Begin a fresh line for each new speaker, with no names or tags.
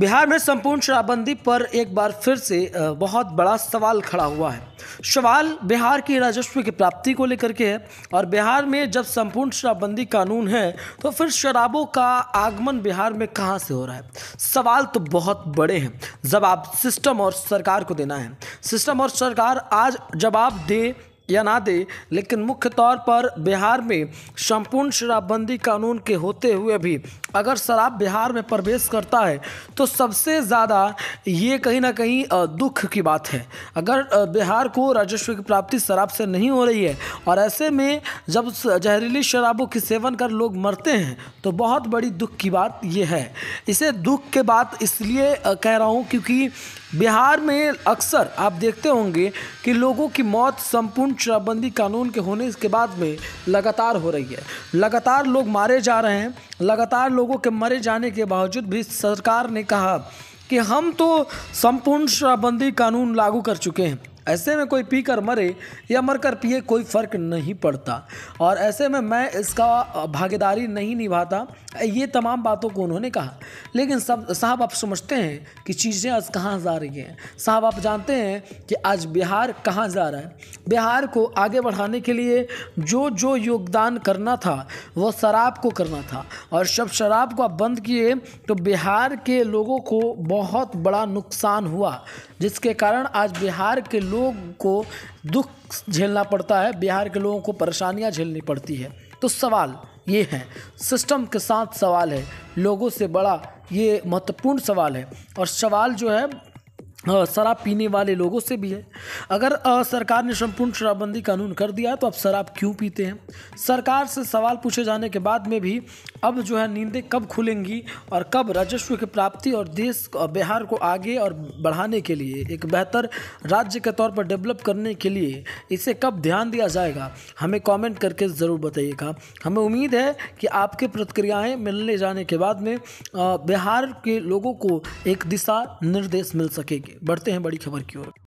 बिहार में संपूर्ण शराबबंदी पर एक बार फिर से बहुत बड़ा सवाल खड़ा हुआ है सवाल बिहार की राजस्व की प्राप्ति को लेकर के है और बिहार में जब संपूर्ण शराबबंदी कानून है तो फिर शराबों का आगमन बिहार में कहाँ से हो रहा है सवाल तो बहुत बड़े हैं जवाब सिस्टम और सरकार को देना है सिस्टम और सरकार आज जवाब दे या ना दे लेकिन मुख्य तौर पर बिहार में संपूर्ण शराबबंदी कानून के होते हुए भी अगर शराब बिहार में प्रवेश करता है तो सबसे ज़्यादा ये कहीं ना कहीं दुख की बात है अगर बिहार को राजस्व की प्राप्ति शराब से नहीं हो रही है और ऐसे में जब जहरीली शराबों के सेवन कर लोग मरते हैं तो बहुत बड़ी दुख की बात ये है इसे दुख के बात इसलिए कह रहा हूँ क्योंकि बिहार में अक्सर आप देखते होंगे कि लोगों की मौत संपूर्ण शराबबंदी कानून के होने के बाद में लगातार हो रही है लगातार लोग मारे जा रहे हैं लगातार लोगों के मरे जाने के बावजूद भी सरकार ने कहा कि हम तो संपूर्ण शराबबंदी कानून लागू कर चुके हैं ऐसे में कोई पी कर मरे या मर कर पिए कोई फ़र्क नहीं पड़ता और ऐसे में मैं इसका भागीदारी नहीं निभाता ये तमाम बातों को उन्होंने कहा लेकिन सब साहब आप समझते हैं कि चीज़ें आज कहाँ जा रही हैं साहब आप जानते हैं कि आज बिहार कहाँ जा रहा है बिहार को आगे बढ़ाने के लिए जो जो योगदान करना था वो शराब को करना था और जब शराब को आप बंद किए तो बिहार के लोगों को बहुत बड़ा नुकसान हुआ जिसके कारण आज बिहार के लोग को दुख झेलना पड़ता है बिहार के लोगों को परेशानियाँ झेलनी पड़ती है तो सवाल ये हैं सिस्टम के साथ सवाल है लोगों से बड़ा ये महत्वपूर्ण सवाल है और सवाल जो है शराब पीने वाले लोगों से भी है अगर सरकार ने संपूर्ण शराबबंदी कानून कर दिया तो अब शराब क्यों पीते हैं सरकार से सवाल पूछे जाने के बाद में भी अब जो है नींदें कब खुलेंगी और कब राजस्व की प्राप्ति और देश और बिहार को आगे और बढ़ाने के लिए एक बेहतर राज्य के तौर पर डेवलप करने के लिए इसे कब ध्यान दिया जाएगा हमें कॉमेंट करके ज़रूर बताइएगा हमें उम्मीद है कि आपके प्रतिक्रियाएँ मिलने जाने के बाद में बिहार के लोगों को एक दिशा निर्देश मिल सकेगी बढ़ते हैं बड़ी खबर की ओर